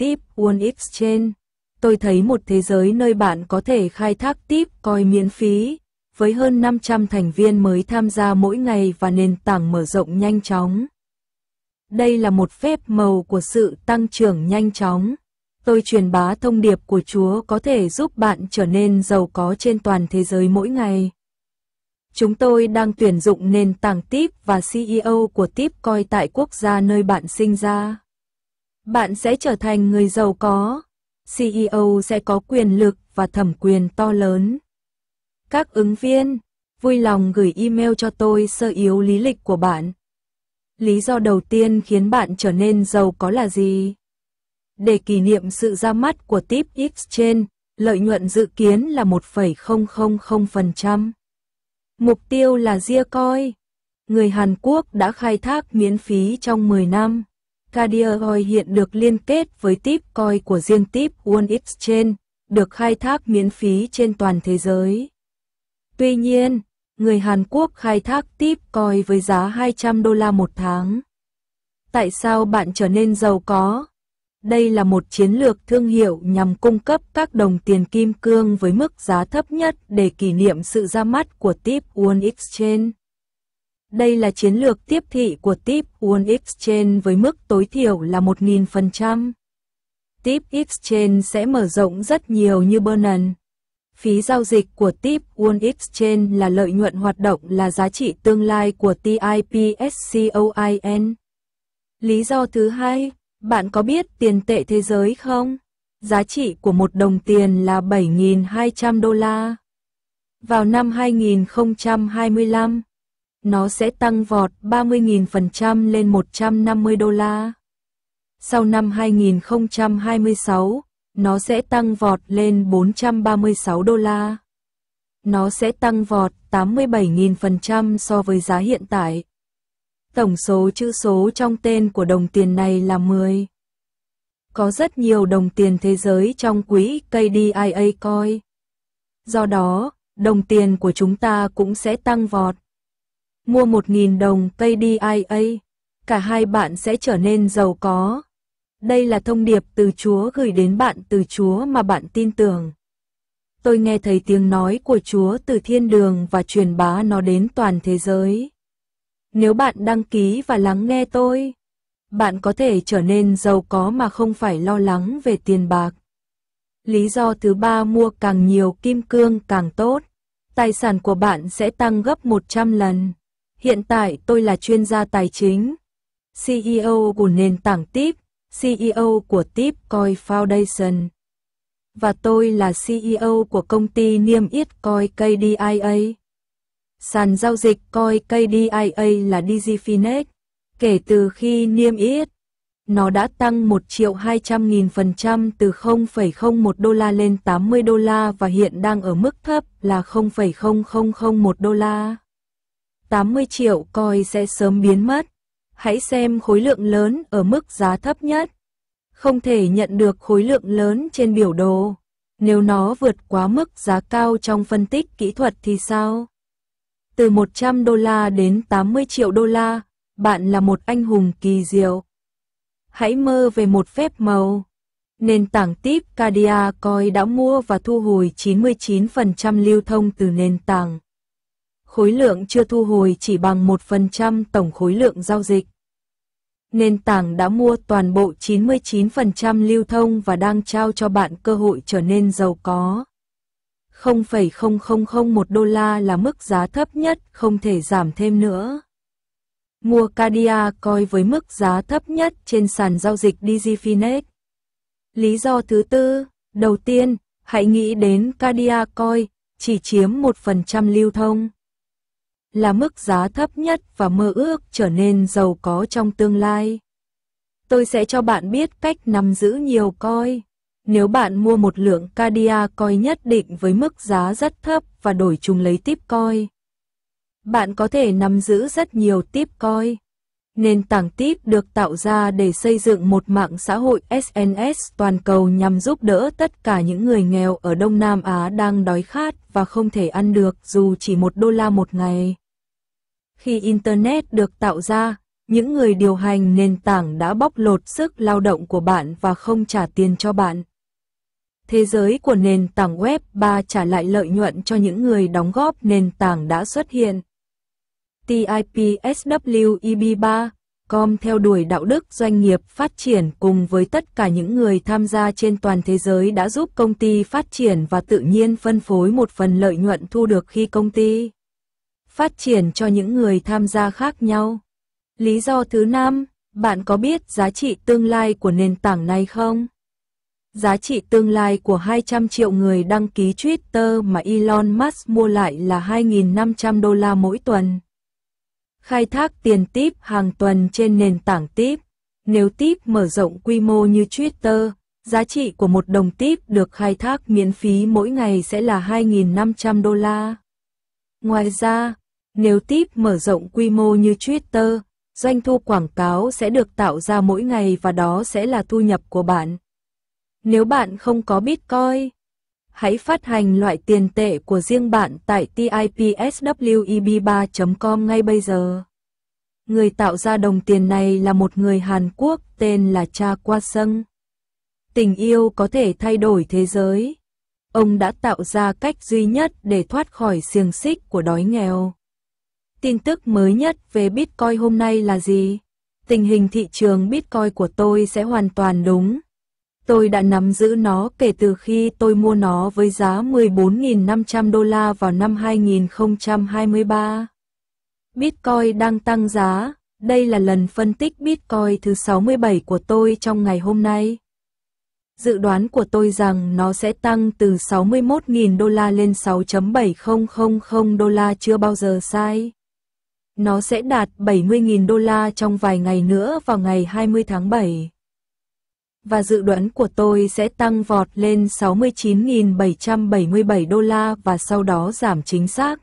Tip One Exchange. Tôi thấy một thế giới nơi bạn có thể khai thác tip coi miễn phí, với hơn 500 thành viên mới tham gia mỗi ngày và nền tảng mở rộng nhanh chóng. Đây là một phép màu của sự tăng trưởng nhanh chóng. Tôi truyền bá thông điệp của Chúa có thể giúp bạn trở nên giàu có trên toàn thế giới mỗi ngày. Chúng tôi đang tuyển dụng nền tảng tip và CEO của tip coi tại quốc gia nơi bạn sinh ra bạn sẽ trở thành người giàu có. CEO sẽ có quyền lực và thẩm quyền to lớn. Các ứng viên, vui lòng gửi email cho tôi sơ yếu lý lịch của bạn. Lý do đầu tiên khiến bạn trở nên giàu có là gì? Để kỷ niệm sự ra mắt của tip trên, lợi nhuận dự kiến là 1,000%. Mục tiêu là ria coi. Người Hàn Quốc đã khai thác miễn phí trong 10 năm. Cardiocoin hiện được liên kết với tip coin của riêng Tip One Exchange, được khai thác miễn phí trên toàn thế giới. Tuy nhiên, người Hàn Quốc khai thác tip coin với giá 200 đô la một tháng. Tại sao bạn trở nên giàu có? Đây là một chiến lược thương hiệu nhằm cung cấp các đồng tiền kim cương với mức giá thấp nhất để kỷ niệm sự ra mắt của Tip One Exchange. Đây là chiến lược tiếp thị của TIP One Exchange với mức tối thiểu là 1.000%. TIP Exchange sẽ mở rộng rất nhiều như Bernan. Phí giao dịch của TIP One Exchange là lợi nhuận hoạt động là giá trị tương lai của TIPSCOIN. Lý do thứ hai, bạn có biết tiền tệ thế giới không? Giá trị của một đồng tiền là 7.200 đô la. Vào năm 2025, nó sẽ tăng vọt 30.000% lên 150 đô la. Sau năm 2026, nó sẽ tăng vọt lên 436 đô la. Nó sẽ tăng vọt 87.000% so với giá hiện tại. Tổng số chữ số trong tên của đồng tiền này là 10. Có rất nhiều đồng tiền thế giới trong quỹ KDIA coin. Do đó, đồng tiền của chúng ta cũng sẽ tăng vọt mua 1.000 đồng KDIA, cả hai bạn sẽ trở nên giàu có. Đây là thông điệp từ Chúa gửi đến bạn từ Chúa mà bạn tin tưởng. Tôi nghe thấy tiếng nói của Chúa từ thiên đường và truyền bá nó đến toàn thế giới. Nếu bạn đăng ký và lắng nghe tôi, bạn có thể trở nên giàu có mà không phải lo lắng về tiền bạc. Lý do thứ ba mua càng nhiều kim cương càng tốt. Tài sản của bạn sẽ tăng gấp 100 lần hiện tại tôi là chuyên gia tài chính, CEO của nền tảng TIP, CEO của TIP Coin Foundation. Và tôi là CEO của công ty niêm yết Coin KDIA. Sàn giao dịch Coin KDIA là DigiFinex. Kể từ khi niêm yết, nó đã tăng 1 triệu 200 nghìn phần trăm từ 0,01 đô la lên 80 đô la và hiện đang ở mức thấp là 0,0001 đô la. 80 triệu coi sẽ sớm biến mất. Hãy xem khối lượng lớn ở mức giá thấp nhất. Không thể nhận được khối lượng lớn trên biểu đồ. Nếu nó vượt quá mức giá cao trong phân tích kỹ thuật thì sao? Từ 100 đô la đến 80 triệu đô la, bạn là một anh hùng kỳ diệu. Hãy mơ về một phép màu. Nền tảng tip Cardia Coin đã mua và thu hồi 99% lưu thông từ nền tảng khối lượng chưa thu hồi chỉ bằng 1% tổng khối lượng giao dịch. Nền tảng đã mua toàn bộ 99% lưu thông và đang trao cho bạn cơ hội trở nên giàu có. 0,0001 đô la là mức giá thấp nhất, không thể giảm thêm nữa. Mua Cardia coi với mức giá thấp nhất trên sàn giao dịch DigiFinex. Lý do thứ tư, đầu tiên, hãy nghĩ đến Cardia coi, chỉ chiếm 1% lưu thông là mức giá thấp nhất và mơ ước trở nên giàu có trong tương lai. Tôi sẽ cho bạn biết cách nắm giữ nhiều coi. Nếu bạn mua một lượng Cardia coi nhất định với mức giá rất thấp và đổi chúng lấy tiếp coi, bạn có thể nắm giữ rất nhiều tiếp coi. Nền tảng tiếp được tạo ra để xây dựng một mạng xã hội SNS toàn cầu nhằm giúp đỡ tất cả những người nghèo ở Đông Nam Á đang đói khát và không thể ăn được dù chỉ một đô la một ngày. Khi Internet được tạo ra, những người điều hành nền tảng đã bóc lột sức lao động của bạn và không trả tiền cho bạn. Thế giới của nền tảng web 3 trả lại lợi nhuận cho những người đóng góp nền tảng đã xuất hiện. TIPSWEB3 Com theo đuổi đạo đức doanh nghiệp phát triển cùng với tất cả những người tham gia trên toàn thế giới đã giúp công ty phát triển và tự nhiên phân phối một phần lợi nhuận thu được khi công ty phát triển cho những người tham gia khác nhau. Lý do thứ năm, bạn có biết giá trị tương lai của nền tảng này không? Giá trị tương lai của 200 triệu người đăng ký Twitter mà Elon Musk mua lại là 2.500 đô la mỗi tuần. Khai thác tiền tip hàng tuần trên nền tảng tip. Nếu tip mở rộng quy mô như Twitter, giá trị của một đồng tip được khai thác miễn phí mỗi ngày sẽ là 2.500 đô la. Ngoài ra, nếu tip mở rộng quy mô như Twitter, doanh thu quảng cáo sẽ được tạo ra mỗi ngày và đó sẽ là thu nhập của bạn. Nếu bạn không có Bitcoin, hãy phát hành loại tiền tệ của riêng bạn tại tipsweb3.com ngay bây giờ. Người tạo ra đồng tiền này là một người Hàn Quốc tên là Cha Qua Sâng. Tình yêu có thể thay đổi thế giới. Ông đã tạo ra cách duy nhất để thoát khỏi xiềng xích của đói nghèo. Tin tức mới nhất về Bitcoin hôm nay là gì? Tình hình thị trường Bitcoin của tôi sẽ hoàn toàn đúng. Tôi đã nắm giữ nó kể từ khi tôi mua nó với giá 14.500 đô la vào năm 2023. Bitcoin đang tăng giá, đây là lần phân tích Bitcoin thứ 67 của tôi trong ngày hôm nay. Dự đoán của tôi rằng nó sẽ tăng từ 61.000 đô la lên 6.7000 đô la chưa bao giờ sai. Nó sẽ đạt 70.000 đô la trong vài ngày nữa vào ngày 20 tháng 7. Và dự đoán của tôi sẽ tăng vọt lên 69.777 đô la và sau đó giảm chính xác.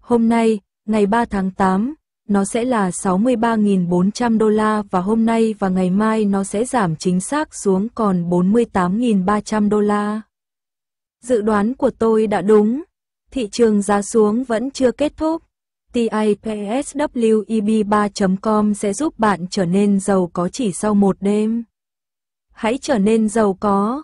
Hôm nay, ngày 3 tháng 8, nó sẽ là 63.400 đô la và hôm nay và ngày mai nó sẽ giảm chính xác xuống còn 48.300 đô la. Dự đoán của tôi đã đúng, thị trường giá xuống vẫn chưa kết thúc tipswib e 3 com sẽ giúp bạn trở nên giàu có chỉ sau một đêm. Hãy trở nên giàu có.